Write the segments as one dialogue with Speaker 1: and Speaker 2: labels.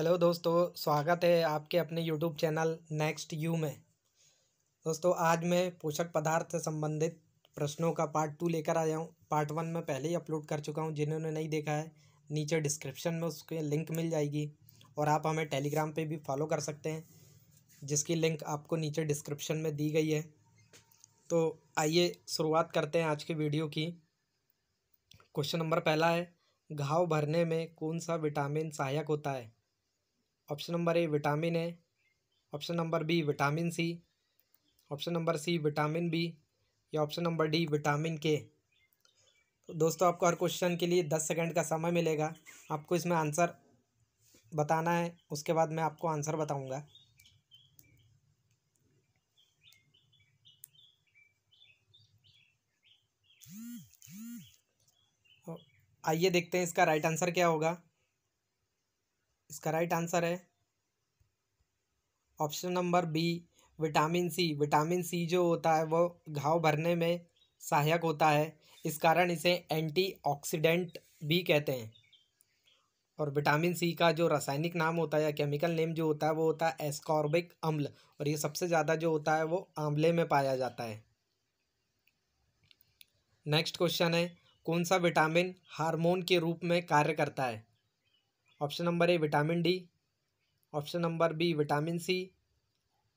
Speaker 1: hello दोस्तों स्वागत है आपके अपने यूट्यूब चैनल नेक्स्ट यू में दोस्तों आज मैं पोषक पदार्थ से संबंधित प्रश्नों का पार्ट टू लेकर आया हूँ पार्ट वन में पहले ही अपलोड कर चुका हूँ जिन्होंने नहीं देखा है नीचे डिस्क्रिप्शन में उसके लिंक मिल जाएगी और आप हमें टेलीग्राम पर भी फॉलो कर सकते हैं जिसकी लिंक आपको नीचे डिस्क्रिप्शन में दी गई है तो आइए शुरुआत करते हैं आज की वीडियो की क्वेश्चन नंबर पहला है घाव भरने में कौन सा विटामिन सहायक होता है ऑप्शन नंबर ए विटामिन है option number B vitamin C option number C vitamin B या option number D vitamin K तो दोस्तों आपको हर क्वेश्चन के लिए दस सेकंड का समय मिलेगा आपको इसमें आंसर बताना है उसके बाद मैं आपको आंसर बताऊंगा तो आइए देखते हैं इसका राइट आंसर क्या होगा इसका राइट आंसर है option number B vitamin C vitamin C जो होता है वो घाव भरने में सहायक होता है इस कारण इसे एंटीऑक्सीडेंट भी कहते हैं और विटामिन सी का जो रासायनिक नाम होता है या केमिकल नेम जो होता है वो होता है एस्कॉर्बिक अम्ल और ये सबसे ज़्यादा जो होता है वो आंवले में पाया जाता है नेक्स्ट क्वेश्चन है कौन सा विटामिन हार्मोन के रूप में कार्य करता है option number A vitamin D option number B vitamin C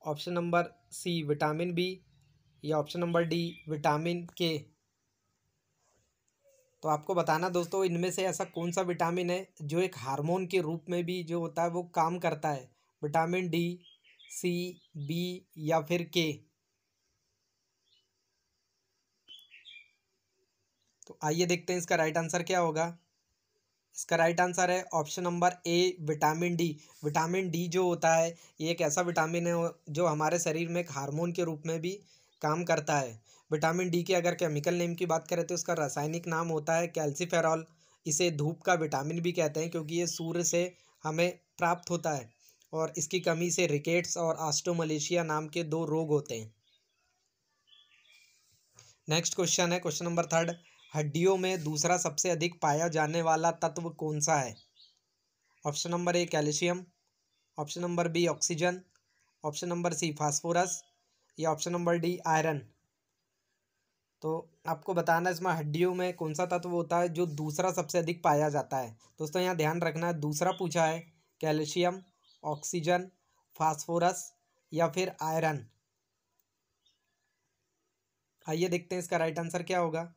Speaker 1: option number C vitamin B या option number D vitamin K तो आपको बताना दोस्तों इनमें से ऐसा कौन सा विटामिन है जो एक हार्मोन के रूप में भी जो होता है वो काम करता है विटामिन डी सी बी या फिर के तो आइए देखते हैं इसका राइट आंसर क्या होगा इसका राइट आंसर है option number A vitamin D vitamin D जो होता है ये एक ऐसा विटामिन है जो हमारे शरीर में एक हार्मोन के रूप में भी काम करता है विटामिन डी के अगर केमिकल नेम की बात करें तो उसका रासायनिक नाम होता है कैल्सीफेरॉल इसे धूप का विटामिन भी कहते हैं क्योंकि ये सूर्य से हमें प्राप्त होता है और इसकी कमी से रिकेट्स और आस्टोमलेशिया नाम के दो रोग होते हैं नेक्स्ट क्वेश्चन है क्वेश्चन नंबर थर्ड हड्डियों में दूसरा सबसे अधिक पाया जाने वाला तत्व कौन सा है option number A calcium option number B oxygen option number C phosphorus या ऑप्शन नंबर डी आयरन तो आपको बताना इसमें हड्डियों में कौन सा तत्व होता है जो दूसरा सबसे अधिक पाया जाता है दोस्तों यहाँ ध्यान रखना है दूसरा पूछा है कैल्शियम ऑक्सीजन फास्फोरस या फिर आयरन आइए देखते हैं इसका राइट आंसर क्या होगा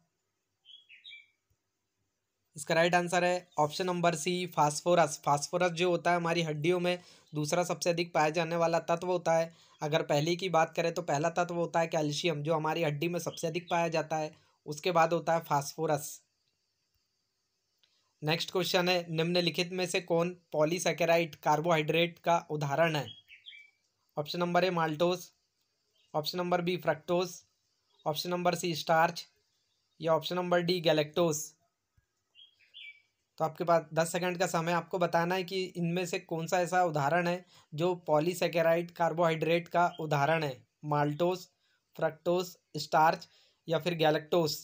Speaker 1: इसका राइट आंसर है option number C phosphorus phosphorus जो होता है हमारी हड्डियों में दूसरा सबसे अधिक पाया जाने वाला तत्व होता है अगर पहले की बात करें तो पहला तत्व होता है कैल्शियम जो हमारी हड्डी में सबसे अधिक पाया जाता है उसके बाद होता है फास्फोरस नेक्स्ट क्वेश्चन है निम्नलिखित में से कौन पॉलीसेकेराइट कार्बोहाइड्रेट का उदाहरण है option number A maltose option number B fructose option number C starch या ऑप्शन नंबर डी गैलेक्टोस तो आपके पास दस सेकंड का समय आपको बताना है कि इनमें से कौन सा ऐसा उदाहरण है जो पॉलीसेकेराइड कार्बोहाइड्रेट का उदाहरण है माल्टोस फ्रक्टोस स्टार्च या फिर गैलेक्टोस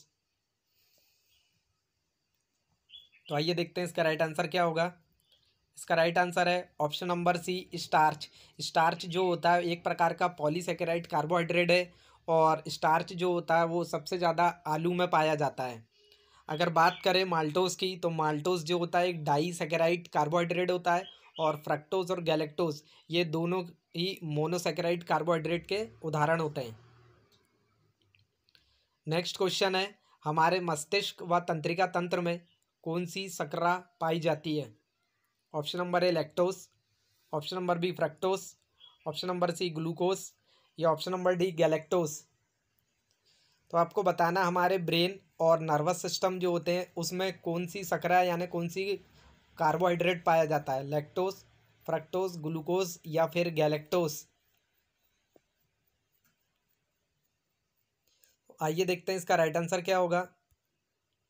Speaker 1: तो आइए देखते हैं इसका राइट आंसर क्या होगा इसका राइट आंसर है option number C starch starch जो होता है एक प्रकार का पॉलीसेकेराइड कार्बोहाइड्रेट है और स्टार्च जो होता है वो सबसे ज़्यादा आलू में पाया जाता है अगर बात करें माल्टोज की तो माल्टोज जो होता है एक सेकेराइट कार्बोहाइड्रेट होता है और फ्रक्टोज और गैलेक्टोज ये दोनों ही मोनोसेकेराइट कार्बोहाइड्रेट के उदाहरण होते हैं नेक्स्ट क्वेश्चन है हमारे मस्तिष्क व तंत्रिका तंत्र में कौन सी सकरा पाई जाती है option number A lactose option number B fructose option number C glucose या ऑप्शन नंबर डी गैलेक्टोस तो आपको बताना हमारे ब्रेन और नर्वस सिस्टम जो होते हैं उसमें कौन सी सकरा यानी कौन सी कार्बोहाइड्रेट पाया जाता है लैक्टोस फ्रक्टोस ग्लूकोज या फिर गैलेक्टोज आइए देखते हैं इसका राइट आंसर क्या होगा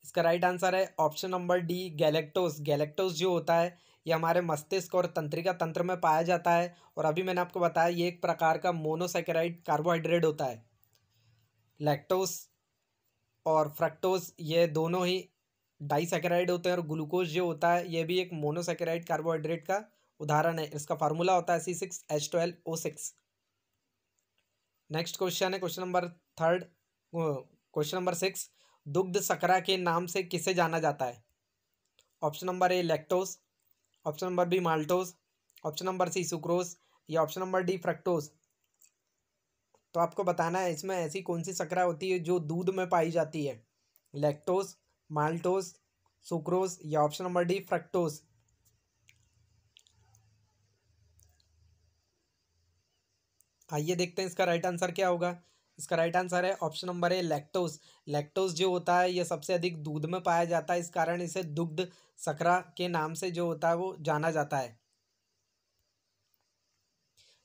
Speaker 1: इसका राइट आंसर है option number D galactose galactose जो होता है ये हमारे मस्तिष्क और तंत्रिका तंत्र में पाया जाता है और अभी मैंने आपको बताया ये एक प्रकार का मोनोसेकेराइड कार्बोहाइड्रेट होता है लैक्टोस और फ्रक्टोस ये दोनों ही डाइसेकेराइड होते हैं और ग्लूकोज जो होता है ये भी एक मोनोसेकेराइड कार्बोहाइड्रेट का उदाहरण है इसका फार्मूला होता है C six H twelve O six next question है question number third question number six दुग्ध सकरा के नाम से किसे जाना जाता है option number A lactose option number B maltose option number C sucrose या ऑप्शन नंबर डी फ्रक्टोज तो आपको बताना है इसमें ऐसी कौन सी सकरा होती है जो दूध में पाई जाती है लैक्टोज माल्टोस सुक्रोस या ऑप्शन नंबर डी फ्रक्टोस आइए देखते हैं इसका राइट आंसर क्या होगा इसका राइट आंसर है option number A lactose lactose जो होता है यह सबसे अधिक दूध में पाया जाता है इस कारण इसे दुग्ध सकरा के नाम से जो होता है वो जाना जाता है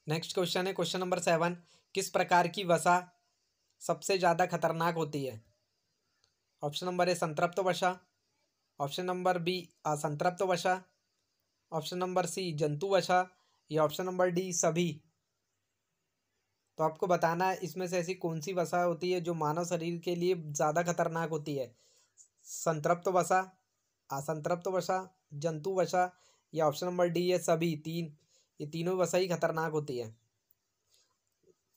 Speaker 1: नेक्स्ट क्वेश्चन है क्वेश्चन नंबर सेवन किस प्रकार की वसा सबसे ज़्यादा खतरनाक होती है ऑप्शन नंबर ए संतृप्त वसा ऑप्शन नंबर बी असंतृप्त वसा ऑप्शन नंबर सी जंतु वसा या ऑप्शन नंबर डी सभी तो आपको बताना है इसमें से ऐसी कौन सी वसा होती है जो मानव शरीर के लिए ज़्यादा खतरनाक होती है संतृप्त वसा असंतृप्त वसा जंतु वसा या ऑप्शन नंबर डी है सभी तीन ये तीनों वसा ही खतरनाक होती है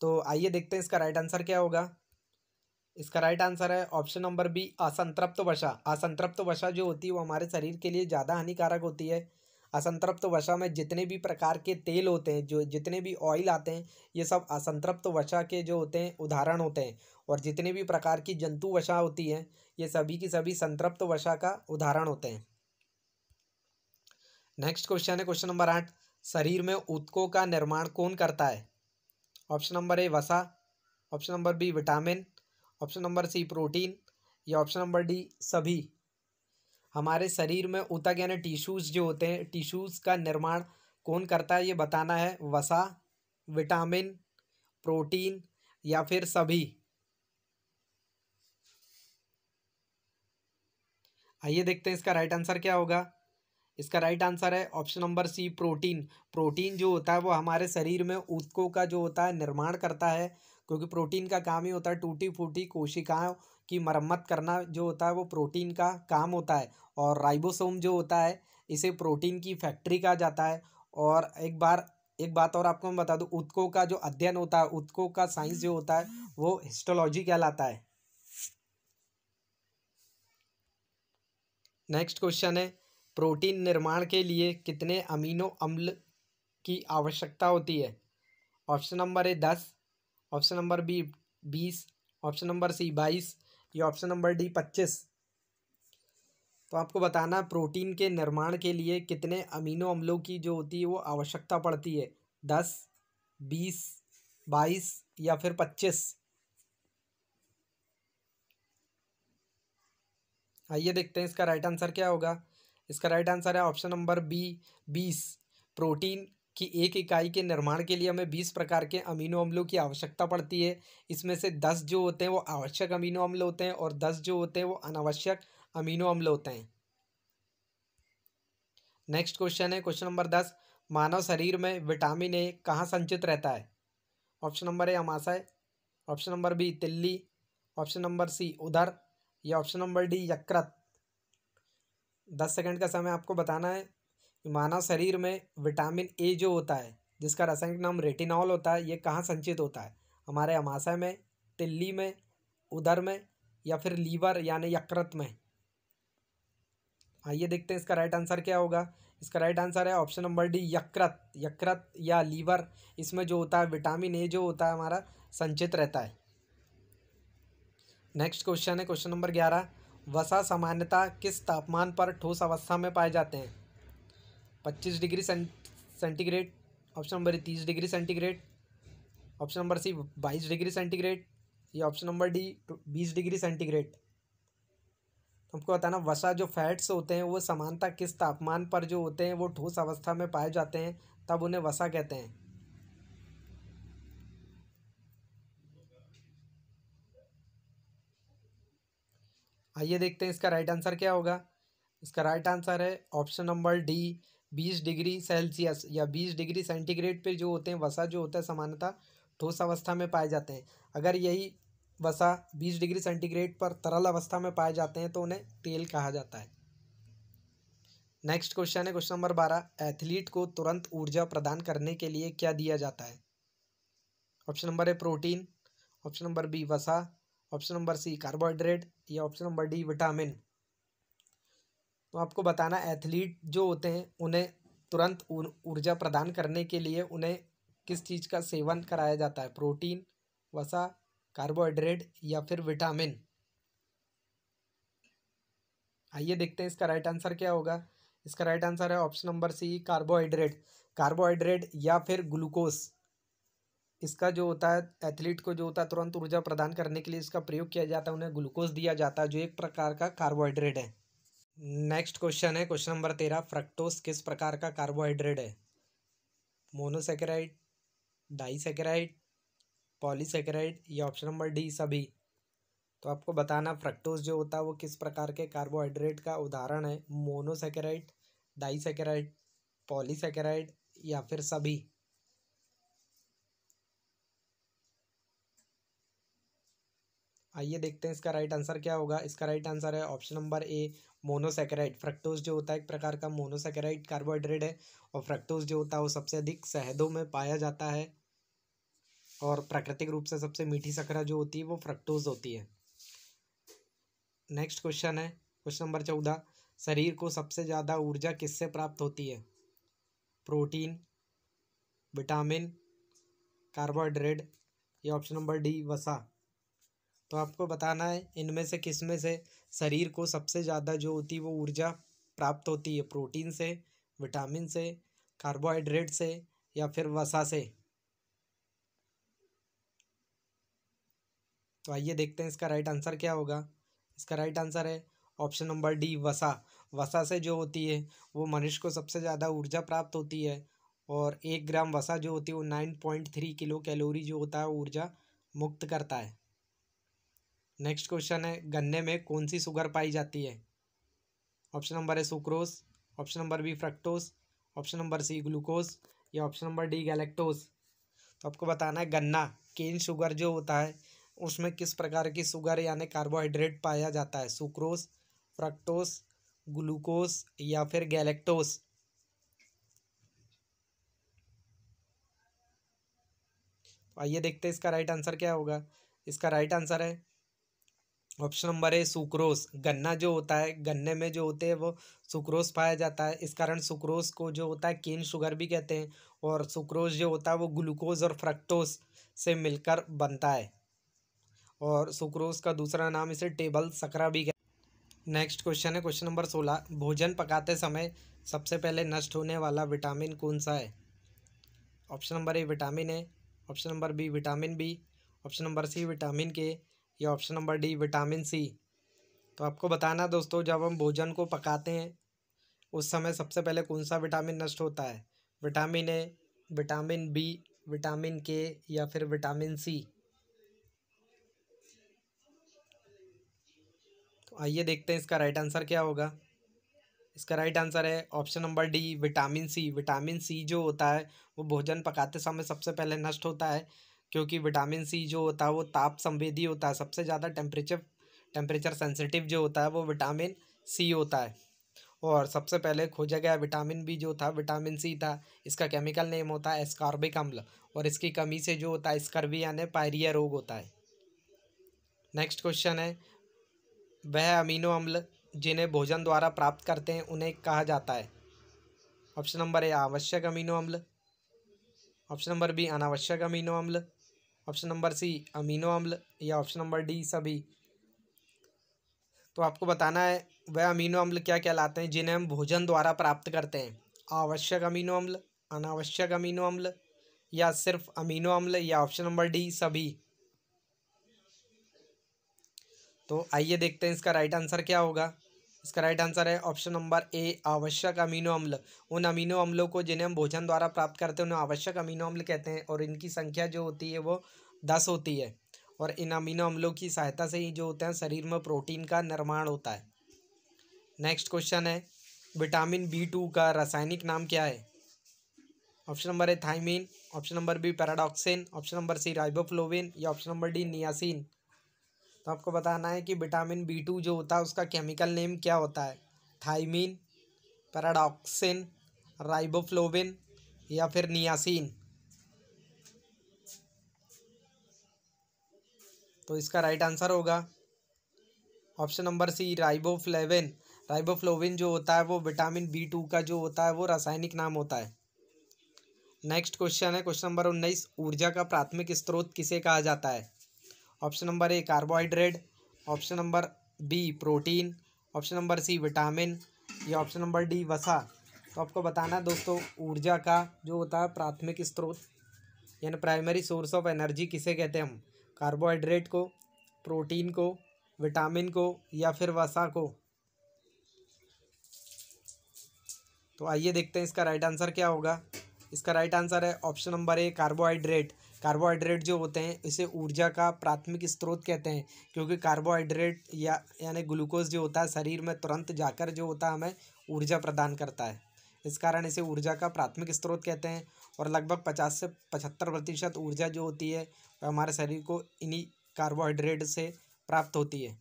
Speaker 1: तो आइए देखते हैं इसका राइट आंसर क्या होगा इसका राइट आंसर है ऑप्शन नंबर बी असंतृप्त वशा असंतृप्त वशा जो होती है वो हमारे शरीर के लिए ज़्यादा हानिकारक होती है असंतृप्त वशा में जितने भी प्रकार के तेल होते हैं जो जितने भी ऑयल आते हैं ये सब असंतृप्त वशा के जो होते हैं उदाहरण होते हैं और जितने भी प्रकार की जंतु वशा होती है ये सभी की सभी संतृप्त वशा का उदाहरण होते हैं नेक्स्ट क्वेश्चन है क्वेश्चन नंबर आठ शरीर में उत्कों का निर्माण कौन करता है ऑप्शन नंबर ए वसा option number B vitamin option number C protein या ऑप्शन नंबर डी सभी हमारे शरीर में ऊतक यानी टिश्यूज़ जो होते हैं टिश्यूज़ का निर्माण कौन करता है ये बताना है वसा विटामिन प्रोटीन या फिर सभी आइए देखते हैं इसका राइट आंसर क्या होगा इसका राइट आंसर है option number C protein protein जो होता है वो हमारे शरीर में ऊतकों का जो होता है निर्माण करता है क्योंकि प्रोटीन का काम ही होता है टूटी फूटी कोशिकाओं की मरम्मत करना जो होता है वो प्रोटीन का काम होता है और राइबोसोम जो होता है इसे प्रोटीन की फैक्ट्री कहा जाता है और एक बार एक बात और आपको मैं बता दूं उत्कों का जो अध्ययन होता है उत्कों का साइंस जो होता है वो हिस्टोलॉजी कहलाता है नेक्स्ट क्वेश्चन है प्रोटीन निर्माण के लिए कितने अमीनो अम्ल की आवश्यकता होती है ऑप्शन नंबर ए दस ऑप्शन नंबर बी बीस ऑप्शन नंबर सी बाईस या ऑप्शन नंबर डी पच्चीस तो आपको बताना प्रोटीन के निर्माण के लिए कितने अमीनो अम्लों की जो होती है वो आवश्यकता पड़ती है दस बीस बाईस या फिर पच्चीस आइए देखते हैं इसका राइट आंसर क्या होगा इसका राइट आंसर है ऑप्शन नंबर बी बीस प्रोटीन की एक इकाई के निर्माण के लिए हमें बीस प्रकार के अमीनो अम्लों की आवश्यकता पड़ती है इसमें से दस जो होते हैं वो आवश्यक अमीनो अम्ल होते हैं और दस जो होते हैं वो अनावश्यक अमीनो अम्ल होते हैं नेक्स्ट क्वेश्चन है क्वेश्चन नंबर दस मानव शरीर में विटामिन ए कहाँ संचित रहता है ऑप्शन नंबर ए अमाशय ऑप्शन नंबर बी तिल्ली ऑप्शन नंबर सी उधर या ऑप्शन नंबर डी यकृत दस सेकंड का समय आपको बताना है मानव शरीर में विटामिन ए जो होता है जिसका रासायनिक नाम रेटिनॉल होता है ये कहाँ संचित होता है हमारे अमाशय में तिल्ली में उदर में या फिर लीवर यानी यकृत में आइए देखते हैं इसका राइट आंसर क्या होगा इसका राइट आंसर है ऑप्शन नंबर डी यकृत यकृत या लीवर इसमें जो होता है विटामिन ए जो होता है हमारा संचित रहता है नेक्स्ट क्वेश्चन है क्वेश्चन नंबर ग्यारह वसा सामान्यतः किस तापमान पर ठोस अवस्था में पाए जाते हैं पच्चीस डिग्री सेंटीग्रेड ऑप्शन नंबर तीस degree centigrade option number C बाईस डिग्री सेंटीग्रेड या ऑप्शन नंबर डी बीस डिग्री सेंटीग्रेड तो हमको बताना वसा जो फैट्स होते हैं वो समानता किस तापमान पर जो होते हैं वो ठोस अवस्था में पाए जाते हैं तब उन्हें वसा कहते हैं आइए देखते हैं इसका राइट आंसर क्या होगा इसका राइट आंसर है ऑप्शन नंबर डी बीस डिग्री सेल्सियस या बीस डिग्री सेंटीग्रेड पर जो होते हैं वसा जो होता है सामान्यतः ठोस अवस्था में पाए जाते हैं अगर यही वसा बीस डिग्री सेंटीग्रेड पर तरल अवस्था में पाए जाते हैं तो उन्हें तेल कहा जाता है नेक्स्ट क्वेश्चन है क्वेश्चन नंबर बारह एथलीट को तुरंत ऊर्जा प्रदान करने के लिए क्या दिया जाता है option number A protein option number B वसा ऑप्शन नंबर सी कार्बोहाइड्रेट सकती ऑप्शन नंबर डी विटामिन तो आपको बताना एथलीट जो होते हैं उन्हें तुरंत ऊर्जा प्रदान करने के लिए उन्हें किस चीज़ का सेवन कराया जाता है प्रोटीन वसा कार्बोहाइड्रेट या फिर विटामिन आइए देखते हैं इसका राइट आंसर क्या होगा इसका राइट आंसर है option number C carbohydrate carbohydrate या फिर ग्लूकोज इसका जो होता है एथलीट को जो होता है तुरंत ऊर्जा प्रदान करने के लिए इसका प्रयोग किया जाता है उन्हें ग्लूकोज दिया जाता है जो एक प्रकार का कार्बोहाइड्रेट है नेक्स्ट क्वेश्चन है क्वेश्चन नंबर तेरह फ्रक्टोस किस प्रकार का कार्बोहाइड्रेट है मोनोसेकेराइड डाईसेकेराइड पॉलीसेकेराइड या ऑप्शन नंबर डी सभी तो आपको बताना फ्रक्टोज जो होता है वो किस प्रकार के कार्बोहाइड्रेट का उदाहरण है मोनोसेकेराइड डाइसेकेराइड पॉलीसेकेराइड या फिर सभी आइए देखते हैं इसका राइट आंसर क्या होगा इसका राइट आंसर है option number A monosaccharide fructose जो होता है एक प्रकार का मोनोसेकेराइड कार्बोहाइड्रेट है और फ्रक्टोज जो होता है वो सबसे अधिक शहदों में पाया जाता है और प्राकृतिक रूप से सबसे मीठी सकरा जो होती है वो फ्रक्टोज होती है नेक्स्ट क्वेश्चन है क्वेश्चन नंबर चौदह शरीर को सबसे ज़्यादा ऊर्जा किससे प्राप्त होती है प्रोटीन विटामिन कार्बोहाइड्रेट या ऑप्शन नंबर डी वसा तो आपको बताना है इनमें से किस में से शरीर को सबसे ज़्यादा जो होती है वो ऊर्जा प्राप्त होती है प्रोटीन से विटामिन से कार्बोहाइड्रेट से या फिर वसा से तो आइए देखते हैं इसका राइट आंसर क्या होगा इसका राइट आंसर है ऑप्शन नंबर डी वसा वसा से जो होती है वो मनुष्य को सबसे ज़्यादा ऊर्जा प्राप्त होती है और एक ग्राम वसा जो होती है वो nine point three kilo calorie जो होता है ऊर्जा मुक्त करता है नेक्स्ट क्वेश्चन है गन्ने में कौन सी शुगर पाई जाती है ऑप्शन नंबर है sucrose option number B fructose option number C glucose या ऑप्शन नंबर डी गैलेक्टोस तो आपको बताना है गन्ना केन शुगर जो होता है उसमें किस प्रकार की शुगर यानी कार्बोहाइड्रेट पाया जाता है सुक्रोस फ्रक्टोस ग्लूकोज या फिर गैलेक्टोस तो आइए देखते हैं इसका राइट आंसर क्या होगा इसका राइट आंसर है ऑप्शन नंबर है सुक्रोस गन्ना जो होता है गन्ने में जो होते हैं वो सुक्रोस पाया जाता है इस कारण सुक्रोस को जो होता है केन शुगर भी कहते हैं और सुक्रोस जो होता है वो ग्लूकोज और फ्रक्टोज से मिलकर बनता है और सुक्रोस का दूसरा नाम इसे टेबल सकरा भी कहते हैं नेक्स्ट क्वेश्चन है क्वेश्चन नंबर सोलह भोजन पकाते समय सबसे पहले नष्ट होने वाला विटामिन कौन सा है ऑप्शन नंबर ए विटामिन है option number B vitamin B option number C vitamin K या option number D vitamin C तो आपको बताना दोस्तों जब हम भोजन को पकाते हैं उस समय सबसे पहले कौन सा विटामिन नष्ट होता है vitamin A vitamin B vitamin K या फिर विटामिन सी तो आइए देखते हैं इसका राइट आंसर क्या होगा इसका राइट आंसर है option number D vitamin C vitamin C जो होता है वो भोजन पकाते समय सबसे पहले नष्ट होता है क्योंकि विटामिन सी जो होता है वो ताप संवेदी होता है सबसे ज़्यादा टेम्परेचर टेम्परेचर सेंसिटिव जो होता है वो विटामिन सी होता है और सबसे पहले खोजा गया विटामिन बी जो था विटामिन सी था इसका केमिकल नेम होता है एस्कार्बिक अम्ल और इसकी कमी से जो होता है स्कर्वी यानी पायरिया रोग होता है नेक्स्ट क्वेश्चन है वह अमीनो अम्ल जिन्हें भोजन द्वारा प्राप्त करते हैं उन्हें कहा जाता है ऑप्शन नंबर ए आवश्यक अमीनो अम्ल ऑप्शन नंबर बी अनावश्यक अमीनो अम्ल ऑप्शन नंबर सी अमीनो अम्ल या ऑप्शन नंबर डी सभी तो आपको बताना है वह अमीनो अम्ल क्या कहलाते हैं जिन्हें हम भोजन द्वारा प्राप्त करते हैं आवश्यक अमीनो अम्ल अनावश्यक अमीनो अम्ल या सिर्फ अमीनो अम्ल या ऑप्शन नंबर डी सभी तो आइए देखते हैं इसका राइट आंसर क्या होगा इसका राइट आंसर है ऑप्शन नंबर ए आवश्यक अमीनो अम्ल उन अमीनो अम्लों को जिन्हें हम भोजन द्वारा प्राप्त करते हैं उन्हें आवश्यक अमीनो अम्ल कहते हैं और इनकी संख्या जो होती है वो दस होती है और इन अमीनो अम्लों की सहायता से ही जो होते हैं शरीर में प्रोटीन का निर्माण होता है नेक्स्ट क्वेश्चन है विटामिन बी टू का रासायनिक नाम क्या है option number A thiamine option number B pyridoxine option number C riboflavin या ऑप्शन नंबर डी नियासिन तो आपको बताना है कि विटामिन बी टू जो होता है उसका केमिकल नेम क्या होता है थाइमिन पैराडॉक्सिन राइबोफ्लोविन या फिर नियासिन तो इसका राइट आंसर होगा option number C riboflavin riboflavin जो होता है वो विटामिन बी टू का जो होता है वो रासायनिक नाम होता है नेक्स्ट क्वेश्चन है क्वेश्चन नंबर उन्नीस ऊर्जा का प्राथमिक स्रोत किसे कहा जाता है option number A carbohydrate option number B protein option number C vitamin या ऑप्शन नंबर डी वसा तो आपको बताना है दोस्तों ऊर्जा का जो होता है प्राथमिक स्रोत यानी प्राइमरी सोर्स ऑफ एनर्जी किसे कहते हैं हम कार्बोहाइड्रेट को प्रोटीन को विटामिन को या फिर वसा को तो आइए देखते हैं इसका राइट आंसर क्या होगा इसका राइट आंसर है option number A carbohydrate carbohydrate जो होते हैं इसे ऊर्जा का प्राथमिक स्रोत कहते हैं क्योंकि कार्बोहाइड्रेट या यानी ग्लूकोज जो होता है शरीर में तुरंत जाकर जो होता है हमें ऊर्जा प्रदान करता है इस कारण इसे ऊर्जा का प्राथमिक स्रोत कहते हैं और लगभग पचास से पचहत्तर प्रतिशत ऊर्जा जो होती है वह हमारे शरीर को इन्हीं कार्बोहाइड्रेट से प्राप्त होती है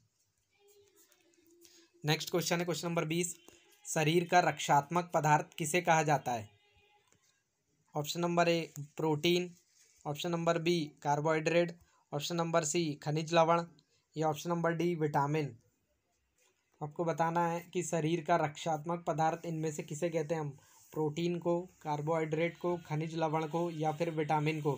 Speaker 1: नेक्स्ट क्वेश्चन है क्वेश्चन नंबर बीस शरीर का रक्षात्मक पदार्थ किसे कहा जाता है option number A protein option number B carbohydrate option number C खनिज लवण या ऑप्शन नंबर डी विटामिन आपको बताना है कि शरीर का रक्षात्मक पदार्थ इनमें से किसे कहते हैं हम प्रोटीन को कार्बोहाइड्रेट को खनिज लवण को या फिर विटामिन को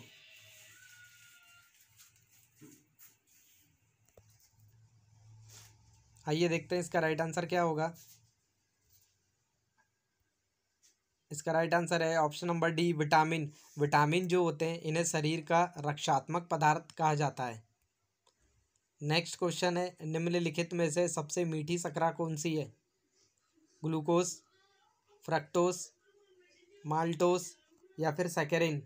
Speaker 1: आइए देखते हैं इसका राइट आंसर क्या होगा इसका राइट आंसर है option number D vitamin vitamin जो होते हैं इन्हें शरीर का रक्षात्मक पदार्थ कहा जाता है नेक्स्ट क्वेश्चन है निम्नलिखित में से सबसे मीठी सकरा कौन सी है ग्लूकोस फ्रक्टोस माल्टोस या फिर सैकेरिन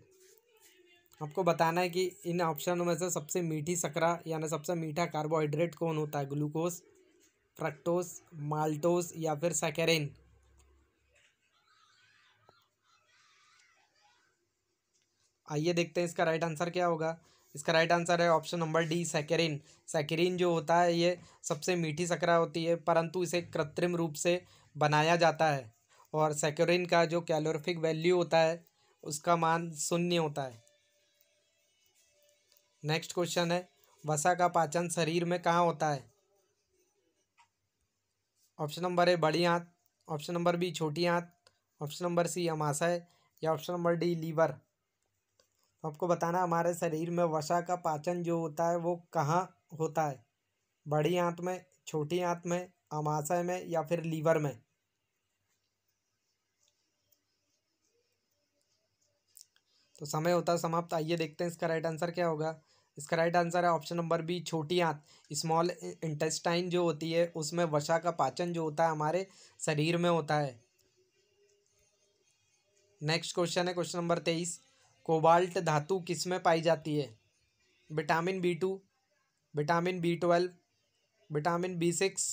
Speaker 1: आपको बताना है कि इन ऑप्शनों में से सबसे मीठी सकरा यानी सबसे मीठा कार्बोहाइड्रेट कौन होता है ग्लूकोस फ्रक्टोस माल्टोस या फिर सैकेरिन आइए देखते हैं इसका राइट आंसर क्या होगा इसका राइट आंसर है option number D saccharin saccharin जो होता है ये सबसे मीठी सकरा होती है परंतु इसे कृत्रिम रूप से बनाया जाता है और सैकेरिन का जो कैलोरफिक वैल्यू होता है उसका मान शून्य होता है नेक्स्ट क्वेश्चन है वसा का पाचन शरीर में कहाँ होता है ऑप्शन नंबर ए बड़ी आँत ऑप्शन नंबर बी छोटी आँत ऑप्शन नंबर सी अमाशय या ऑप्शन नंबर डी लीवर आपको बताना हमारे शरीर में वसा का पाचन जो होता है वो कहाँ होता है बड़ी आंत में छोटी आंत में अमाशय में या फिर लीवर में तो समय होता है समाप्त आइए देखते हैं इसका राइट आंसर क्या होगा इसका राइट आंसर है ऑप्शन नंबर बी छोटी आंत स्मॉल इंटेस्टाइन जो होती है उसमें वसा का पाचन जो होता है हमारे शरीर में होता है नेक्स्ट क्वेश्चन है क्वेश्चन नंबर तेईस कोबाल्ट धातु किस में पाई जाती है vitamin B two vitamin B twelve vitamin B six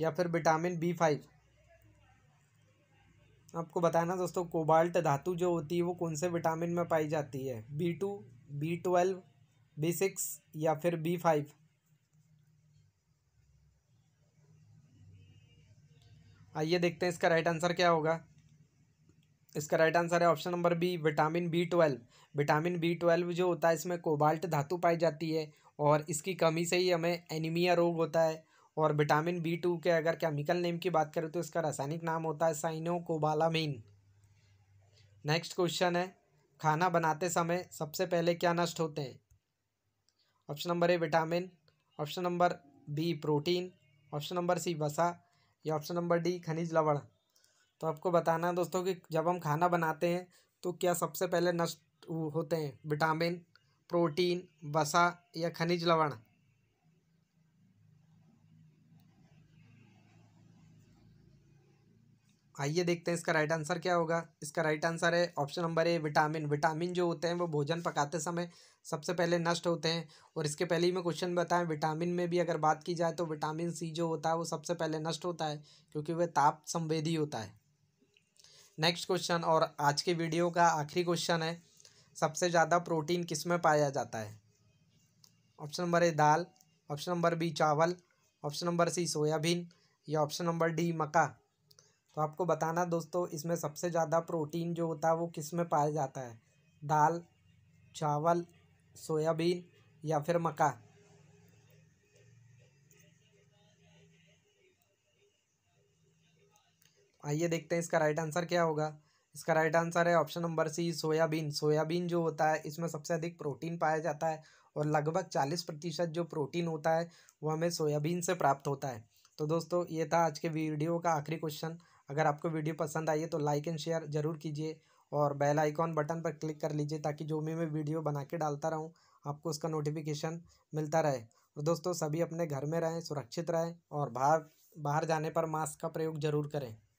Speaker 1: या फिर विटामिन बी फाइव आपको बताना दोस्तों कोबाल्ट धातु जो होती है वो कौन से विटामिन में पाई जाती है B two B twelve B six या फिर बी फाइव आइए देखते हैं इसका राइट आंसर क्या होगा इसका राइट आंसर है option number B vitamin B twelve vitamin B twelve जो होता है इसमें कोबाल्ट धातु पाई जाती है और इसकी कमी से ही हमें एनीमिया रोग होता है और विटामिन बी टू के अगर केमिकल नेम की बात करें तो इसका रासायनिक नाम होता है साइनो कोबालामीन नेक्स्ट क्वेश्चन है खाना बनाते समय सबसे पहले क्या नष्ट होते हैं option number A vitamin option number B protein option number C वसा या ऑप्शन नंबर डी खनिज लवण तो आपको बताना है दोस्तों कि जब हम खाना बनाते हैं तो क्या सबसे पहले नष्ट होते हैं विटामिन प्रोटीन वसा या खनिज लवण आइए देखते हैं इसका राइट आंसर क्या होगा इसका राइट आंसर है option number A vitamin vitamin जो होते हैं वो भोजन पकाते समय सबसे पहले नष्ट होते हैं और इसके पहले ही मैं क्वेश्चन बताएं विटामिन में भी अगर बात की जाए तो विटामिन सी जो होता है वो सबसे पहले नष्ट होता है क्योंकि वह ताप संवेदी होता है नेक्स्ट क्वेश्चन और आज के वीडियो का आखिरी क्वेश्चन है सबसे ज़्यादा प्रोटीन किस में पाया जाता है ऑप्शन नंबर ए दाल ऑप्शन नंबर बी चावल ऑप्शन नंबर सी सोयाबीन या ऑप्शन नंबर डी मक्का तो आपको बताना दोस्तों इसमें सबसे ज़्यादा प्रोटीन जो होता है वो किस में पाया जाता है दाल चावल सोयाबीन या फिर मक्का आइए देखते हैं इसका राइट आंसर क्या होगा इसका राइट आंसर है option number C soybean soybean जो होता है इसमें सबसे अधिक प्रोटीन पाया जाता है और लगभग चालीस प्रतिशत जो प्रोटीन होता है वो हमें सोयाबीन से प्राप्त होता है तो दोस्तों ये था आज के वीडियो का आखिरी क्वेश्चन अगर आपको वीडियो पसंद आई है तो लाइक एंड शेयर ज़रूर कीजिए और बेल आइकॉन बटन पर क्लिक कर लीजिए ताकि जो भी मैं वीडियो बना के डालता रहूँ आपको उसका नोटिफिकेशन मिलता रहे और दोस्तों सभी अपने घर में रहें सुरक्षित रहें और बाहर बाहर जाने पर मास्क का प्रयोग ज़रूर करें